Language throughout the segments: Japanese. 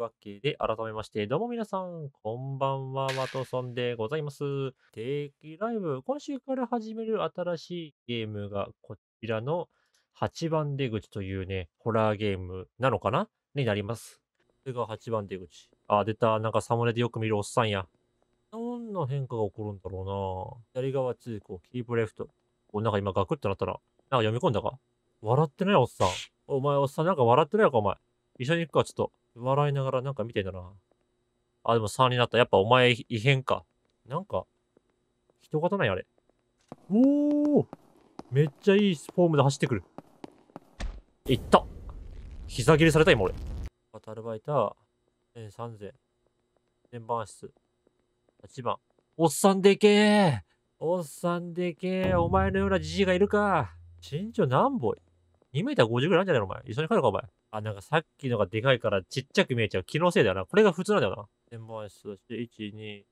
わけで、改めまして、どうも皆さん、こんばんは、ワトソンでございます。定期ライブ、今週から始める新しいゲームが、こちらの8番出口というね、ホラーゲームなのかなになります。これが8番出口。あ、出た。なんかサムネでよく見るおっさんや。どんな変化が起こるんだろうな左側通行、キープレフト。お、なんか今ガクッとなったら、なんか読み込んだか笑ってないおっさん。お前おっさんなんか笑ってないかお前。一緒に行くか、ちょっと。笑いながらなんか見てたな。あ、でも3になった。やっぱお前異変か。なんか、人型ないあれ。おーめっちゃいいフォームで走ってくる。いった膝切りされた今俺。バたルバイター、3000。全番室。8番。おっさんでけえおっさんでけえお前のようなじじいがいるか身長何ぼい ?2 メーター50ぐらいあるんじゃないのお前。一緒に帰るかお前。あ、なんかさっきのがでかいからちっちゃく見えちゃう。気のせいだよな。これが普通なんだよな。千枚数して、1、2。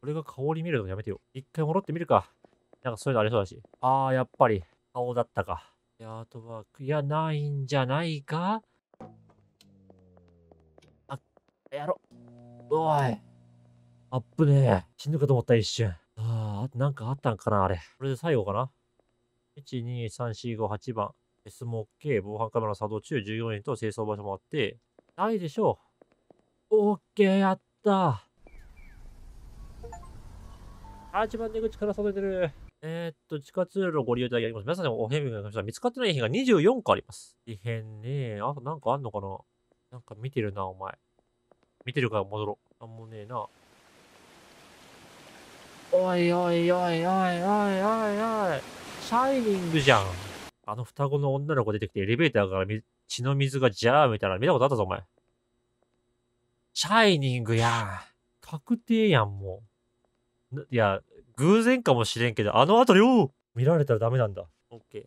これが香り見るのやめてよ。一回戻ってみるか。なんかそういうのありそうだし。あー、やっぱり、顔だったか。いや、あとは、いや、ないんじゃないかあ、やろ。おい。あっぶねえ。死ぬかと思った一瞬。ああ、なんかあったんかなあれ。これで最後かな ?1、2、3、4、5、8番。S も OK、防犯カメラの作動中、従業円と清掃場所もあって、ないでしょう。OK、やった8番出口から外れてる。えー、っと、地下通路をご利用いただきます。皆さんにお変がました。見つかってない品が24個あります。異変ねえ。あとなんかあんのかななんか見てるな、お前。見てるから戻ろう。なんもねえな。おいおいおいおいおいおいおい。シャイニングじゃん。あの双子の女の子出てきてエレベーターから血の水がジャーみたいな見たことあったぞ、お前。シャイニングやん。確定やん、もう。いや、偶然かもしれんけど、あのたりを見られたらダメなんだ。オッケー。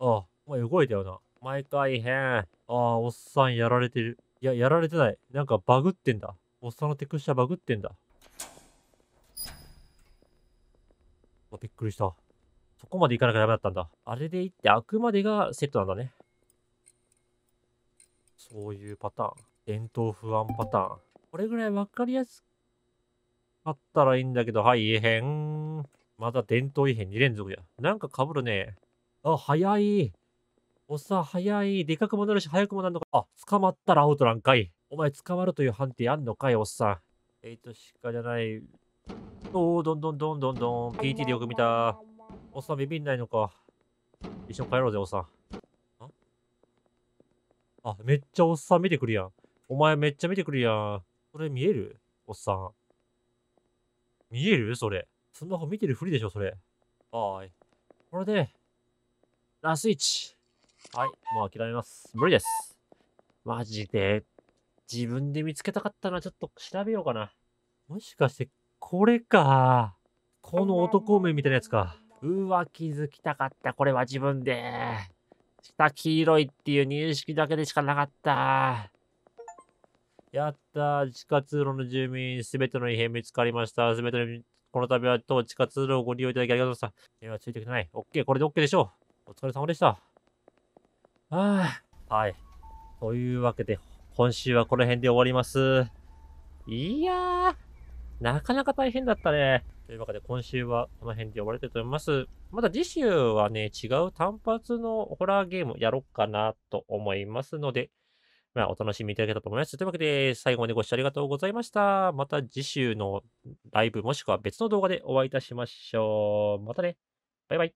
ああ、お前動いたよな。毎回変。ああ、おっさんやられてる。いや、やられてない。なんかバグってんだ。おっさんのテクスチャーバグってんだ。あ、びっくりした。そこまで行かなきゃダメだったんだ。あれで行って、あくまでがセットなんだね。そういうパターン。伝統不安パターン。これぐらいわかりやすかったらいいんだけど、はい、異変。まだ伝統異変2連続や。なんか被るね。あ、早い。おっさ、ん早い。でかくもなるし、早くもなるのか。あ、捕まったらアウトなんかい。お前、捕まるという判定あんのかい、おっさん。えっ、ー、と、しかじゃない。おお、どんどんどんどんどん。PT でよく見た。おっさんビビんないのか。一緒に帰ろうぜ、おっさん。んあ、めっちゃおっさん見てくるやん。お前めっちゃ見てくるやん。それ見えるおっさん。見えるそれ。スマホ見てるふりでしょ、それ。はーい。これで、ラスイチ。はい、もう諦めます。無理です。マジで、自分で見つけたかったな。ちょっと調べようかな。もしかして、これか。この男目みたいなやつか。うわ、気づきたかった。これは自分で。下黄色いっていう認識だけでしかなかった。やった地下通路の住民、すべての異変見つかりました。すべての、この度は当地下通路をご利用いただきありがとうございました。ではついてきてない。OK、これで OK でしょう。お疲れ様でした。はぁ。はい。というわけで、今週はこの辺で終わります。いやー、なかなか大変だったね。というわけで今週はこの辺で終われてると思います。また次週はね、違う単発のホラーゲームやろうかなと思いますので、まあ、お楽しみいただけたと思います。というわけで、最後までご視聴ありがとうございました。また次週のライブもしくは別の動画でお会いいたしましょう。またね。バイバイ。